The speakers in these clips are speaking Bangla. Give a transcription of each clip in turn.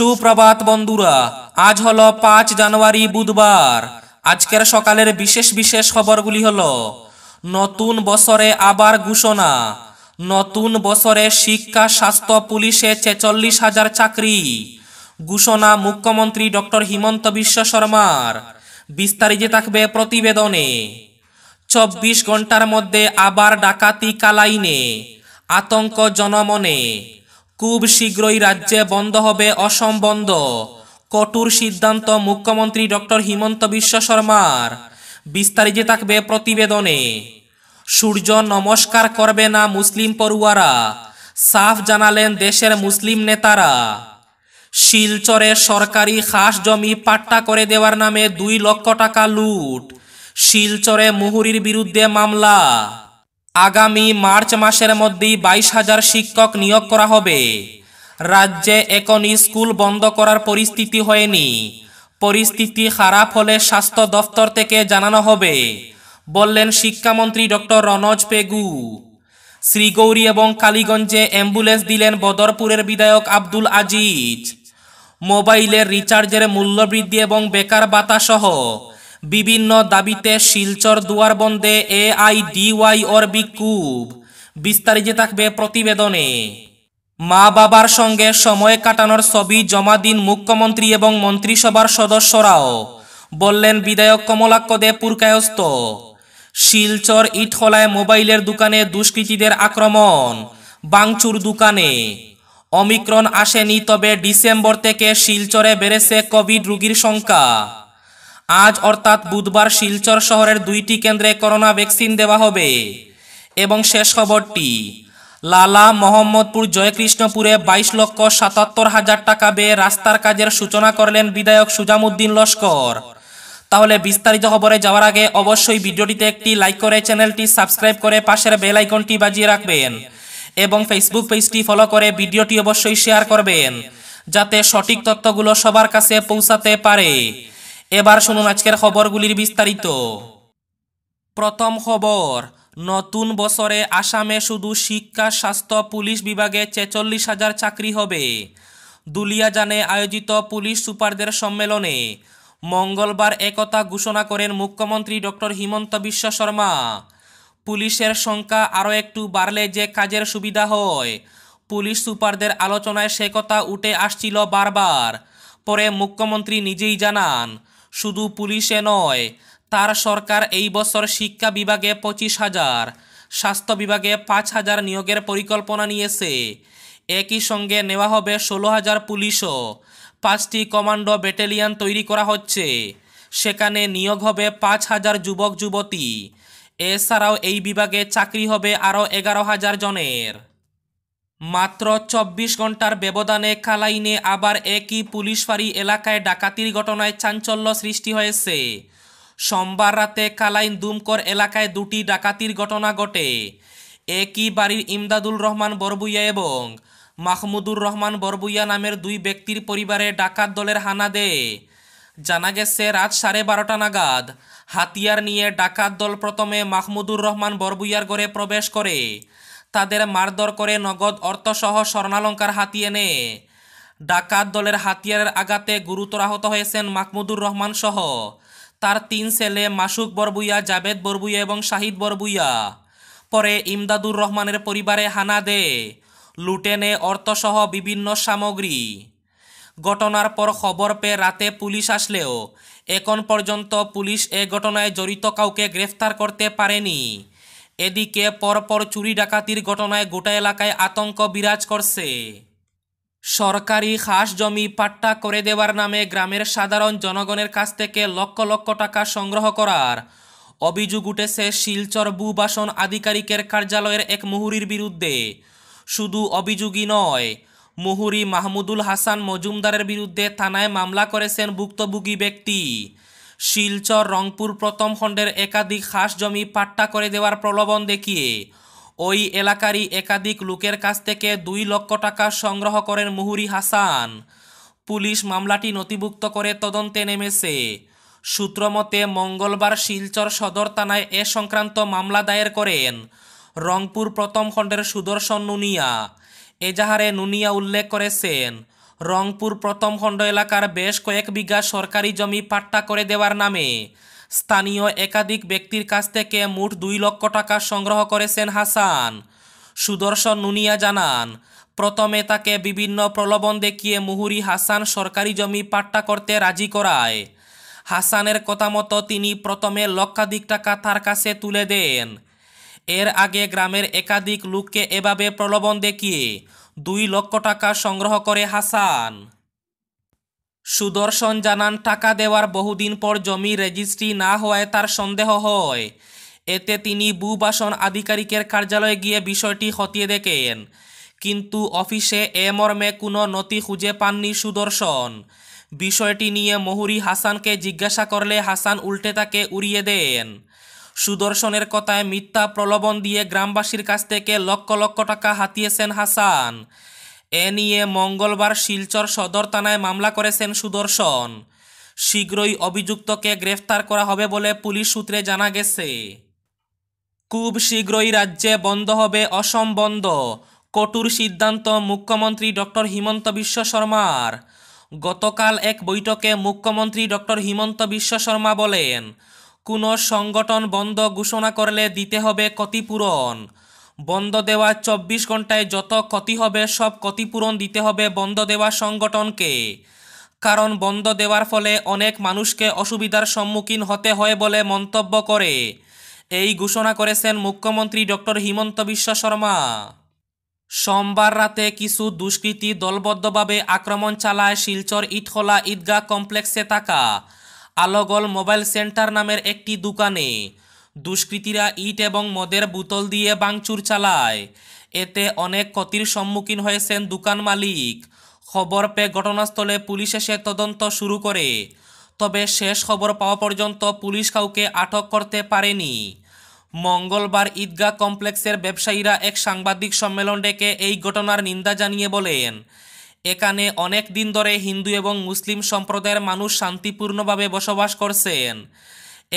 সুপ্রভাত বন্ধুরা আজ হলো পাঁচ জানুয়ারি বুধবার আজকের সকালের বিশেষ বিশেষ খবরগুলি হলো নতুন বছরে আবার ঘোষণা নতুন বছরে শিক্ষা স্বাস্থ্য পুলিশে ছেচল্লিশ হাজার চাকরি ঘোষণা মুখ্যমন্ত্রী ডক্টর হিমন্ত বিশ্ব শর্মার বিস্তারিত থাকবে প্রতিবেদনে চব্বিশ ঘন্টার মধ্যে আবার ডাকাতি কালাইনে আতঙ্ক জনমনে খুব শীঘ্রই রাজ্যে বন্ধ হবে অসম বন্ধ কঠোর সিদ্ধান্ত মুখ্যমন্ত্রী ডক্টর হিমন্ত বিশ্ব শর্মার বিস্তারিত থাকবে প্রতিবেদনে সূর্য নমস্কার করবে না মুসলিম পড়ুয়ারা সাফ জানালেন দেশের মুসলিম নেতারা শিলচরে সরকারি খাস জমি পাট্টা করে দেওয়ার নামে দুই লক্ষ টাকা লুট শিলচরে মুহুরির বিরুদ্ধে মামলা আগামী মার্চ মাসের মধ্যেই বাইশ হাজার শিক্ষক নিয়োগ করা হবে রাজ্যে এখন স্কুল বন্ধ করার পরিস্থিতি হয়নি পরিস্থিতি খারাপ হলে স্বাস্থ্য দফতর থেকে জানানো হবে বললেন শিক্ষামন্ত্রী ডক্টর রনজ পেগু শ্রীগৌরী এবং কালীগঞ্জে অ্যাম্বুলেন্স দিলেন বদরপুরের বিধায়ক আব্দুল আজিজ মোবাইলের রিচার্জের মূল্যবৃদ্ধি এবং বেকার বাতাসহ বিভিন্ন দাবিতে শিলচর বন্ধে এ আই ডিওয়াই ওর বিক্ষোভ বিস্তারিত থাকবে প্রতিবেদনে মা বাবার সঙ্গে সময় কাটানোর ছবি জমা দিন মুখ্যমন্ত্রী এবং মন্ত্রিসভার সদস্যরাও বললেন বিধায়ক কমলাক্ষ দে পুরকায়স্ত শিলচর ইটখলায় মোবাইলের দোকানে দুষ্কৃতীদের আক্রমণ বাংচুর দোকানে অমিক্রণ আসেনি তবে ডিসেম্বর থেকে শিলচরে বেড়েছে কোভিড রোগীর সংখ্যা আজ অর্থাৎ বুধবার শিলচর শহরের দুইটি কেন্দ্রে করোনা ভ্যাকসিন দেওয়া হবে এবং শেষ খবরটি লালা মোহাম্মদপুর জয়কৃষ্ণপুরে বাইশ লক্ষ সাতাত্তর হাজার টাকা বেয়ে রাস্তার কাজের সূচনা করলেন বিধায়ক সুজামুদ্দিন লস্কর তাহলে বিস্তারিত খবরে যাওয়ার আগে অবশ্যই ভিডিওটিতে একটি লাইক করে চ্যানেলটি সাবস্ক্রাইব করে পাশের বেল আইকনটি বাজিয়ে রাখবেন এবং ফেসবুক পেজটি ফলো করে ভিডিওটি অবশ্যই শেয়ার করবেন যাতে সঠিক তথ্যগুলো সবার কাছে পৌঁছাতে পারে এবার শুনুন আজকের খবরগুলির বিস্তারিত প্রথম খবর নতুন বছরে আসামে শুধু শিক্ষা স্বাস্থ্য পুলিশ বিভাগে ছেচল্লিশ হাজার চাকরি হবে দুলিয়াজানে আয়োজিত পুলিশ সুপারদের সম্মেলনে মঙ্গলবার একতা ঘোষণা করেন মুখ্যমন্ত্রী ডক্টর হিমন্ত বিশ্ব শর্মা পুলিশের সংখ্যা আরও একটু বাড়লে যে কাজের সুবিধা হয় পুলিশ সুপারদের আলোচনায় সে কথা উঠে আসছিল বারবার পরে মুখ্যমন্ত্রী নিজেই জানান শুধু পুলিশে নয় তার সরকার এই বছর শিক্ষা বিভাগে পঁচিশ হাজার স্বাস্থ্য বিভাগে পাঁচ হাজার নিয়োগের পরিকল্পনা নিয়েছে একই সঙ্গে নেওয়া হবে ষোলো হাজার পুলিশও পাঁচটি কমান্ডো ব্যাটালিয়ান তৈরি করা হচ্ছে সেখানে নিয়োগ হবে পাঁচ হাজার যুবক যুবতী এছাড়াও এই বিভাগে চাকরি হবে আরও এগারো হাজার জনের মাত্র চব্বিশ ঘন্টার ব্যবধানে কালাইনে আবার একই পুলিশ ফাঁড়ি এলাকায় ডাকাতির ঘটনায় চাঞ্চল্য সৃষ্টি হয়েছে সোমবার রাতে কালাইন দুমকর এলাকায় দুটি ডাকাতির ঘটনা ঘটে একই বাড়ির ইমদাদুল রহমান বরবুইয়া এবং মাহমুদুর রহমান বরবুইয়া নামের দুই ব্যক্তির পরিবারে ডাকাত দলের হানা দেয় জানা গেছে রাত সাড়ে বারোটা নাগাদ হাতিয়ার নিয়ে ডাকাত দল প্রথমে মাহমুদুর রহমান বরবুইয়ার ঘরে প্রবেশ করে তাদের মারধর করে নগদ অর্থসহ স্বর্ণালঙ্কার হাতিয়ে নেয় ডাকাত দলের হাতিয়ারের আঘাতে গুরুতর আহত হয়েছেন মাহমুদুর রহমান সহ তার তিন ছেলে মাসুক বরবুইয়া জাবেদ বরবুইয়া এবং শাহিদ বরবুইয়া পরে ইমদাদুর রহমানের পরিবারে হানা দে লুটে নে অর্থসহ বিভিন্ন সামগ্রী ঘটনার পর খবর পেয়ে রাতে পুলিশ আসলেও এখন পর্যন্ত পুলিশ এ ঘটনায় জড়িত কাউকে গ্রেফতার করতে পারেনি এদিকে পরপর চুরি ডাকাতির ঘটনায় গোটা এলাকায় আতঙ্ক বিরাজ করছে সরকারি খাস জমি পাট্টা করে দেওয়ার নামে গ্রামের সাধারণ জনগণের কাছ থেকে লক্ষ লক্ষ টাকা সংগ্রহ করার অভিযোগ উঠেছে শিলচর ভূবাসন আধিকারিকের কার্যালয়ের এক মুহুরির বিরুদ্ধে শুধু অভিযোগই নয় মুহুরি মাহমুদুল হাসান মজুমদারের বিরুদ্ধে থানায় মামলা করেছেন ভুক্তভোগী ব্যক্তি শিলচর রংপুর প্রথম খণ্ডের একাধিক খাস জমি পাট্টা করে দেওয়ার প্রলোভন দেখিয়ে ওই এলাকারই একাধিক লোকের কাছ থেকে দুই লক্ষ টাকা সংগ্রহ করেন মুহুরি হাসান পুলিশ মামলাটি নথিভুক্ত করে তদন্তে নেমেছে সূত্রমতে মঙ্গলবার শিলচর সদর থানায় এ সংক্রান্ত মামলা দায়ের করেন রংপুর প্রথম খণ্ডের সুদর্শন নুনিয়া এজাহারে নুনিয়া উল্লেখ করেছেন রংপুর প্রথম খণ্ড এলাকার বেশ কয়েক বিঘা সরকারি জমি পাট্টা করে দেওয়ার নামে স্থানীয় একাধিক ব্যক্তির কাছ থেকে মোট দুই লক্ষ টাকা সংগ্রহ করেছেন হাসান সুদর্শন নুনিয়া জানান প্রথমে তাকে বিভিন্ন প্রলোভন দেখিয়ে মুহুরি হাসান সরকারি জমি পাট্টা করতে রাজি করায় হাসানের কথা মতো তিনি প্রথমে লক্ষাধিক টাকা তার কাছে তুলে দেন এর আগে গ্রামের একাধিক লোককে এভাবে প্রলোভন দেখিয়ে দুই লক্ষ টাকা সংগ্রহ করে হাসান সুদর্শন জানান টাকা দেওয়ার বহুদিন পর জমি রেজিস্ট্রি না হওয়ায় তার সন্দেহ হয় এতে তিনি বুবাসন আধিকারিকের কার্যালয়ে গিয়ে বিষয়টি খতিয়ে দেখেন কিন্তু অফিসে এ মর্মে কোনো নথি খুঁজে পাননি সুদর্শন বিষয়টি নিয়ে মহুরি হাসানকে জিজ্ঞাসা করলে হাসান উল্টে তাকে উড়িয়ে দেন সুদর্শনের কথায় মিথ্যা প্রলোভন দিয়ে গ্রামবাসীর কাছ থেকে লক্ষ লক্ষ টাকা হাতিয়েছেন হাসান এ নিয়ে মঙ্গলবার শিলচর সদর থানায় মামলা করেছেন সুদর্শন শীঘ্রই অভিযুক্তকে গ্রেফতার করা হবে বলে পুলিশ সূত্রে জানা গেছে খুব শীঘ্রই রাজ্যে বন্ধ হবে অসম বন্ধ কটুর সিদ্ধান্ত মুখ্যমন্ত্রী ডক্টর হিমন্ত বিশ্ব শর্মার গতকাল এক বৈঠকে মুখ্যমন্ত্রী ডক্টর হিমন্ত বিশ্ব শর্মা বলেন কোনো সংগঠন বন্ধ ঘোষণা করলে দিতে হবে ক্ষতিপূরণ বন্ধ দেওয়া চব্বিশ ঘন্টায় যত ক্ষতি হবে সব ক্ষতিপূরণ দিতে হবে বন্ধ দেওয়া সংগঠনকে কারণ বন্ধ দেওয়ার ফলে অনেক মানুষকে অসুবিধার সম্মুখীন হতে হয় বলে মন্তব্য করে এই ঘোষণা করেছেন মুখ্যমন্ত্রী ডক্টর হিমন্ত বিশ্ব শর্মা সোমবার রাতে কিছু দুষ্কৃতী দলবদ্ধভাবে আক্রমণ চালায় শিলচর ইটখোলা ঈদগাহ কমপ্লেক্সে থাকা আলগল মোবাইল সেন্টার নামের একটি দোকানে দুষ্কৃতীরা ইট এবং মদের বোতল দিয়ে বাংচুর চালায় এতে অনেক ক্ষতির সম্মুখীন হয়েছেন দোকান মালিক খবর পেয়ে ঘটনাস্থলে পুলিশ এসে তদন্ত শুরু করে তবে শেষ খবর পাওয়া পর্যন্ত পুলিশ কাউকে আটক করতে পারেনি মঙ্গলবার ঈদগাহ কমপ্লেক্সের ব্যবসায়ীরা এক সাংবাদিক সম্মেলন ডেকে এই ঘটনার নিন্দা জানিয়ে বলেন এখানে অনেক দিন ধরে হিন্দু এবং মুসলিম সম্প্রদায়ের মানুষ শান্তিপূর্ণভাবে বসবাস করছেন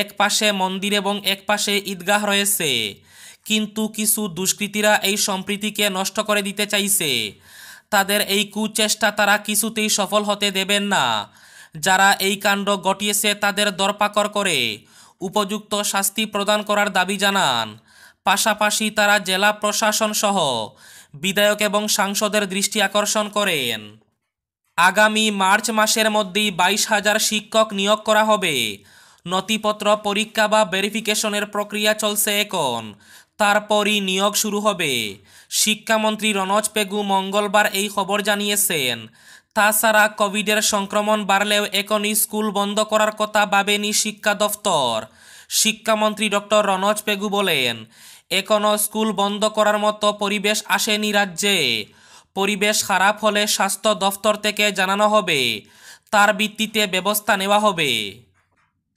এক পাশে মন্দির এবং এক পাশে ঈদগাহ রয়েছে কিন্তু কিছু দুষ্কৃতীরা এই সম্প্রীতিকে নষ্ট করে দিতে চাইছে তাদের এই কুচেষ্টা তারা কিছুতেই সফল হতে দেবেন না যারা এই কাণ্ড ঘটিয়েছে তাদের দরপাকর করে উপযুক্ত শাস্তি প্রদান করার দাবি জানান পাশাপাশি তারা জেলা প্রশাসন সহ বিধায়ক এবং সাংসদের দৃষ্টি আকর্ষণ করেন আগামী মার্চ মাসের মধ্যেই বাইশ হাজার শিক্ষক নিয়োগ করা হবে নথিপত্র পরীক্ষা বা ভেরিফিকেশনের প্রক্রিয়া চলছে এখন তারপরই নিয়োগ শুরু হবে শিক্ষামন্ত্রী রনজ পেগু মঙ্গলবার এই খবর জানিয়েছেন তাছাড়া কোভিডের সংক্রমণ বাড়লেও এখনই স্কুল বন্ধ করার কথা ভাবেনি শিক্ষা দফতর শিক্ষামন্ত্রী ডক্টর রনজ পেগু বলেন এখনও স্কুল বন্ধ করার মতো পরিবেশ আসেনি রাজ্যে পরিবেশ খারাপ হলে স্বাস্থ্য দফতর থেকে জানানো হবে তার ভিত্তিতে ব্যবস্থা নেওয়া হবে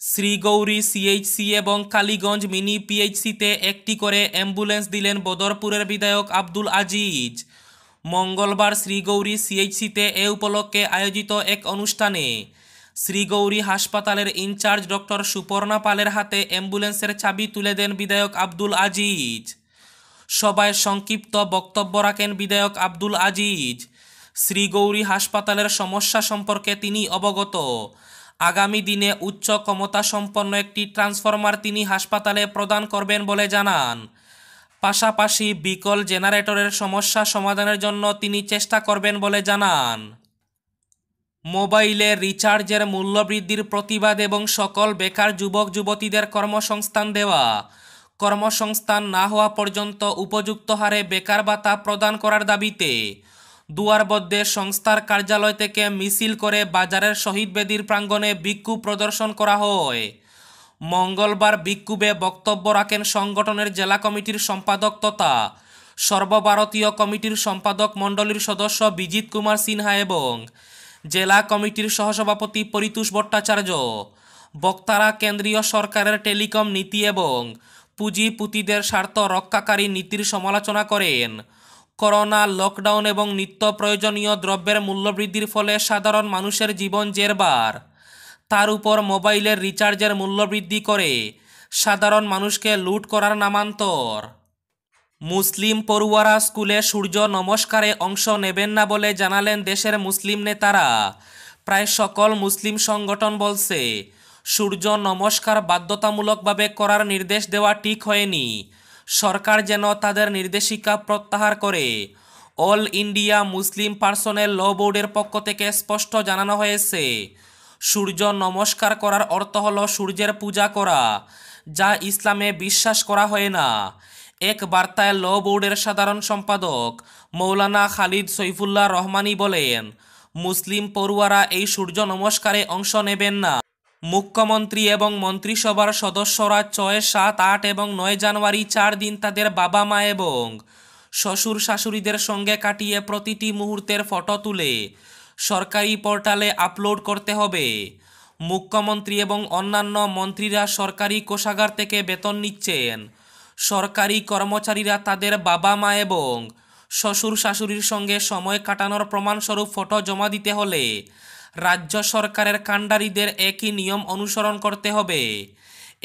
শ্রীগৌরী সিএইচসি এবং কালীগঞ্জ মিনি পিএইচসিতে একটি করে অ্যাম্বুলেন্স দিলেন বদরপুরের বিধায়ক আব্দুল আজিজ মঙ্গলবার শ্রীগৌরী সিএইচসিতে এ উপলক্ষে আয়োজিত এক অনুষ্ঠানে শ্রীগৌরী হাসপাতালের ইনচার্জ ডক্টর সুপর্ণা পালের হাতে অ্যাম্বুলেন্সের চাবি তুলে দেন বিধায়ক আব্দুল আজিজ সবাই সংক্ষিপ্ত বক্তব্য রাখেন বিধায়ক আব্দুল আজিজ শ্রীগৌরী হাসপাতালের সমস্যা সম্পর্কে তিনি অবগত আগামী দিনে উচ্চ ক্ষমতা সম্পন্ন একটি ট্রান্সফরমার তিনি হাসপাতালে প্রদান করবেন বলে জানান পাশাপাশি বিকল জেনারেটরের সমস্যা সমাধানের জন্য তিনি চেষ্টা করবেন বলে জানান মোবাইলে রিচার্জের মূল্যবৃদ্ধির প্রতিবাদ এবং সকল বেকার যুবক যুবতীদের কর্মসংস্থান দেওয়া কর্মসংস্থান না হওয়া পর্যন্ত উপযুক্ত হারে বেকার ভাতা প্রদান করার দাবিতে দুয়ারবদ্ধে সংস্থার কার্যালয় থেকে মিছিল করে বাজারের শহীদ বেদির প্রাঙ্গণে বিক্ষোভ প্রদর্শন করা হয় মঙ্গলবার বিক্ষোভে বক্তব্য রাখেন সংগঠনের জেলা কমিটির সম্পাদক তথা সর্বভারতীয় কমিটির সম্পাদক মণ্ডলীর সদস্য বিজিত কুমার সিনহা এবং জেলা কমিটির সহসভাপতি পরিতুষ ভট্টাচার্য বক্তারা কেন্দ্রীয় সরকারের টেলিকম নীতি এবং পুঁজিপুতিদের স্বার্থ রক্ষাকারী নীতির সমালোচনা করেন করোনা লকডাউন এবং নিত্য প্রয়োজনীয় দ্রব্যের মূল্যবৃদ্ধির ফলে সাধারণ মানুষের জীবন জেরবার তার উপর মোবাইলের রিচার্জের মূল্যবৃদ্ধি করে সাধারণ মানুষকে লুট করার নামান্তর মুসলিম পড়ুয়ারা স্কুলে সূর্য নমস্কারে অংশ নেবেন না বলে জানালেন দেশের মুসলিম নেতারা প্রায় সকল মুসলিম সংগঠন বলছে সূর্য নমস্কার বাধ্যতামূলকভাবে করার নির্দেশ দেওয়া ঠিক হয়নি সরকার যেন তাদের নির্দেশিকা প্রত্যাহার করে All India Muslim Personal Law বোর্ডের পক্ষ থেকে স্পষ্ট জানানো হয়েছে সূর্য নমস্কার করার অর্থ হল সূর্যের পূজা করা যা ইসলামে বিশ্বাস করা হয় না এক বার্তায় ল বোর্ডের সাধারণ সম্পাদক মৌলানা খালিদ সৈফুল্লাহ রহমানি বলেন মুসলিম পড়ুয়ারা এই সূর্য নমস্কারে অংশ নেবেন না মুখ্যমন্ত্রী এবং মন্ত্রিসভার সদস্যরা ছয় সাত আট এবং নয় জানুয়ারি চার দিন তাদের বাবা মা এবং শ্বশুর শাশুড়িদের সঙ্গে কাটিয়ে প্রতিটি মুহূর্তের ফটো তুলে সরকারি পোর্টালে আপলোড করতে হবে মুখ্যমন্ত্রী এবং অন্যান্য মন্ত্রীরা সরকারি কোষাগার থেকে বেতন নিচ্ছেন সরকারি কর্মচারীরা তাদের বাবা মা এবং শ্বশুর শাশুড়ির সঙ্গে সময় কাটানোর প্রমাণস্বরূপ ফটো জমা দিতে হলে রাজ্য সরকারের কাণ্ডারিদের একই নিয়ম অনুসরণ করতে হবে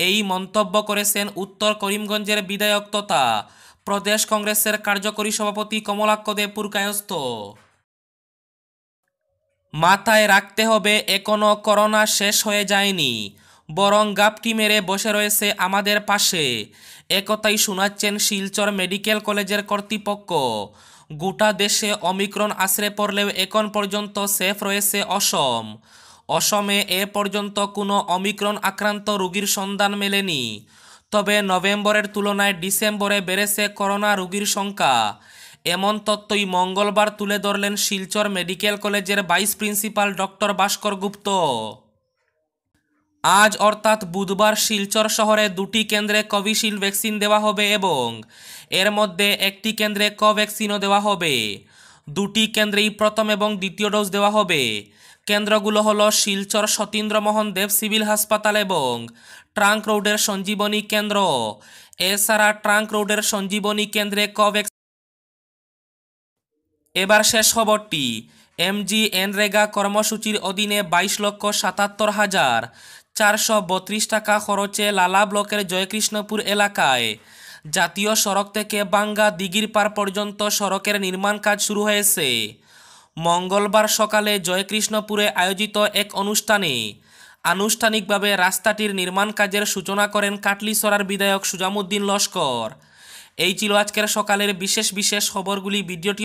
এই মন্তব্য করেছেন উত্তর করিমগঞ্জের বিধায়ক তথা প্রদেশ কংগ্রেসের কার্যকরী সভাপতি কমলাক্ষ দে পুরকায়স্থ মাথায় রাখতে হবে এখনও করোনা শেষ হয়ে যায়নি বরং গাপটি মেরে বসে রয়েছে আমাদের পাশে একতাই শোনাচ্ছেন শিলচর মেডিকেল কলেজের কর্তৃপক্ষ গোটা দেশে অমিক্রণ আশ্রে পড়লেও এখন পর্যন্ত সেফ রয়েছে অসম অসমে এ পর্যন্ত কোনো অমিক্রণ আক্রান্ত রোগীর সন্ধান মেলেনি তবে নভেম্বরের তুলনায় ডিসেম্বরে বেড়েছে করোনা রোগীর সংখ্যা এমন তত্ত্বই মঙ্গলবার তুলে ধরলেন শিলচর মেডিকেল কলেজের vice principal doctor Bhaskar Gupta আজ অর্থাৎ বুধবার শিলচর শহরে দুটি কেন্দ্রে কোভিশিল্ড ভ্যাকসিন দেওয়া হবে এবং এর মধ্যে একটি কেন্দ্রে কোভ্যাক্সিনও দেওয়া হবে দুটি কেন্দ্রেই প্রথম এবং দ্বিতীয় ডোজ দেওয়া হবে কেন্দ্রগুলো হল শিলচর সতীন্দ্রমোহন দেব সিভিল হাসপাতাল এবং ট্রাঙ্ক রোডের সঞ্জীবনী কেন্দ্র এছাড়া ট্রাঙ্ক রোডের সঞ্জীবনী কেন্দ্রে কোভ্যাক্স এবার শেষ খবরটি এমজি এনরেগা কর্মসূচির অধীনে বাইশ লক্ষ সাতাত্তর হাজার চারশো টাকা খরচে লালা ব্লকের জয়কৃষ্ণপুর এলাকায় জাতীয় সড়ক থেকে বাঙ্গা দিগিরপাড় পর্যন্ত সড়কের নির্মাণ কাজ শুরু হয়েছে মঙ্গলবার সকালে জয়কৃষ্ণপুরে আয়োজিত এক অনুষ্ঠানে আনুষ্ঠানিকভাবে রাস্তাটির নির্মাণ কাজের সূচনা করেন কাটলিসরার বিধায়ক সুজামুদ্দিন লস্কর এই ছিল আজকের সকালের বিশেষ বিশেষ খবরগুলি ভিডিওটি